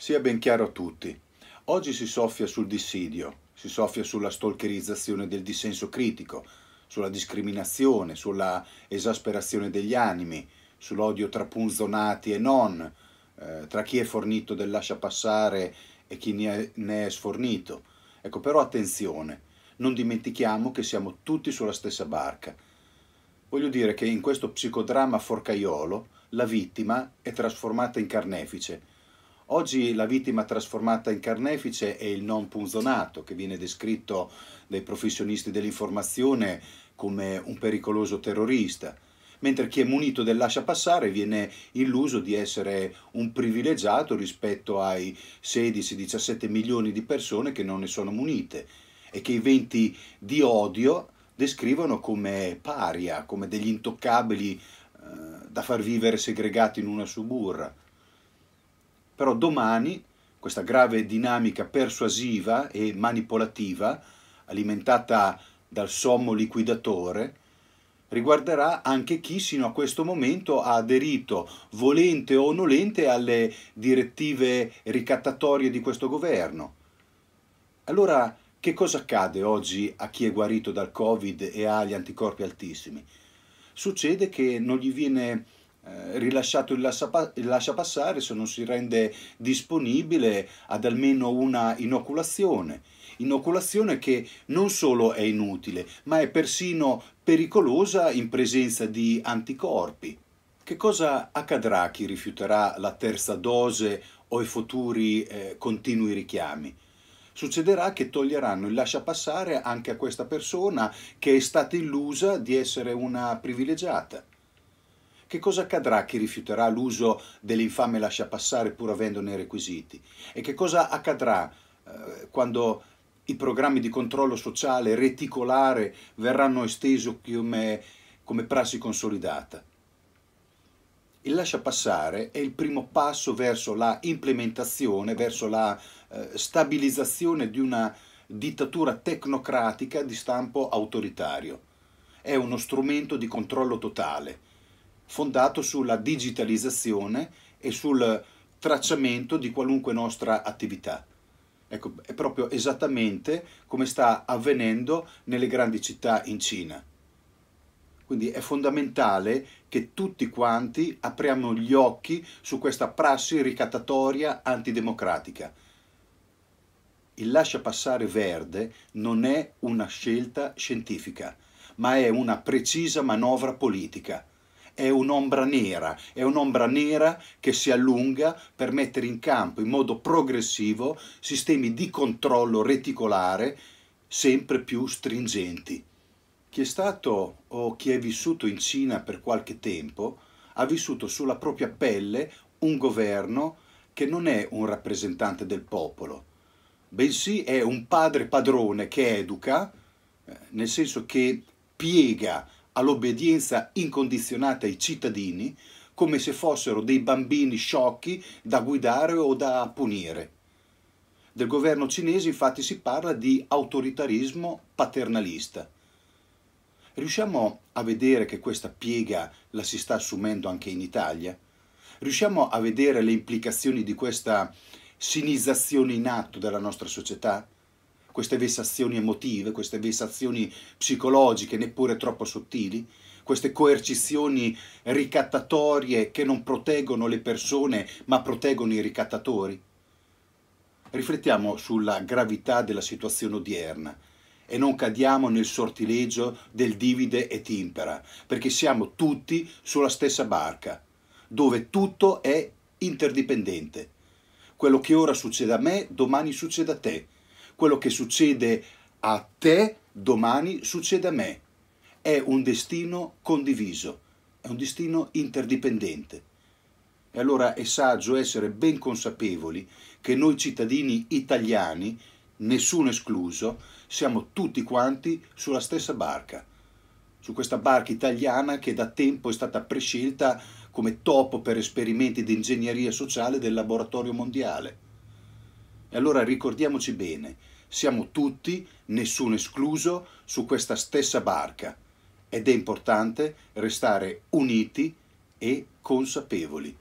Sia ben chiaro a tutti, oggi si soffia sul dissidio, si soffia sulla stalkerizzazione del dissenso critico, sulla discriminazione, sulla esasperazione degli animi, sull'odio tra punzonati e non, eh, tra chi è fornito del lascia passare e chi ne è, ne è sfornito. Ecco, però attenzione, non dimentichiamo che siamo tutti sulla stessa barca. Voglio dire che in questo psicodramma forcaiolo la vittima è trasformata in carnefice, Oggi la vittima trasformata in carnefice è il non punzonato, che viene descritto dai professionisti dell'informazione come un pericoloso terrorista, mentre chi è munito del lascia passare viene illuso di essere un privilegiato rispetto ai 16-17 milioni di persone che non ne sono munite e che i venti di odio descrivono come paria, come degli intoccabili eh, da far vivere segregati in una suburra però domani questa grave dinamica persuasiva e manipolativa, alimentata dal sommo liquidatore, riguarderà anche chi sino a questo momento ha aderito, volente o nolente, alle direttive ricattatorie di questo governo. Allora, che cosa accade oggi a chi è guarito dal Covid e ha gli anticorpi altissimi? Succede che non gli viene eh, rilasciato il, lasciapa il lasciapassare se non si rende disponibile ad almeno una inoculazione. Inoculazione che non solo è inutile, ma è persino pericolosa in presenza di anticorpi. Che cosa accadrà a chi rifiuterà la terza dose o i futuri eh, continui richiami? Succederà che toglieranno il lascia passare anche a questa persona che è stata illusa di essere una privilegiata che cosa accadrà a chi rifiuterà l'uso dell'infame lascia passare pur avendone i requisiti? E che cosa accadrà eh, quando i programmi di controllo sociale reticolare verranno estesi come, come prassi consolidata? Il lascia passare è il primo passo verso la implementazione, verso la eh, stabilizzazione di una dittatura tecnocratica di stampo autoritario. È uno strumento di controllo totale fondato sulla digitalizzazione e sul tracciamento di qualunque nostra attività. Ecco, è proprio esattamente come sta avvenendo nelle grandi città in Cina. Quindi è fondamentale che tutti quanti apriamo gli occhi su questa prassi ricattatoria antidemocratica. Il lascia passare verde non è una scelta scientifica, ma è una precisa manovra politica è un'ombra nera, è un'ombra nera che si allunga per mettere in campo in modo progressivo sistemi di controllo reticolare sempre più stringenti. Chi è stato o chi è vissuto in Cina per qualche tempo ha vissuto sulla propria pelle un governo che non è un rappresentante del popolo, bensì è un padre padrone che educa, eh, nel senso che piega all'obbedienza incondizionata ai cittadini come se fossero dei bambini sciocchi da guidare o da punire. Del governo cinese infatti si parla di autoritarismo paternalista. Riusciamo a vedere che questa piega la si sta assumendo anche in Italia? Riusciamo a vedere le implicazioni di questa sinizzazione in atto della nostra società? queste vessazioni emotive, queste vessazioni psicologiche neppure troppo sottili, queste coercizioni ricattatorie che non proteggono le persone ma proteggono i ricattatori? Riflettiamo sulla gravità della situazione odierna e non cadiamo nel sortileggio del divide e timpera, perché siamo tutti sulla stessa barca, dove tutto è interdipendente. Quello che ora succede a me, domani succede a te quello che succede a te domani succede a me. È un destino condiviso, è un destino interdipendente. E allora è saggio essere ben consapevoli che noi cittadini italiani, nessuno escluso, siamo tutti quanti sulla stessa barca, su questa barca italiana che da tempo è stata prescelta come topo per esperimenti di ingegneria sociale del laboratorio mondiale. E allora ricordiamoci bene, siamo tutti, nessuno escluso, su questa stessa barca ed è importante restare uniti e consapevoli.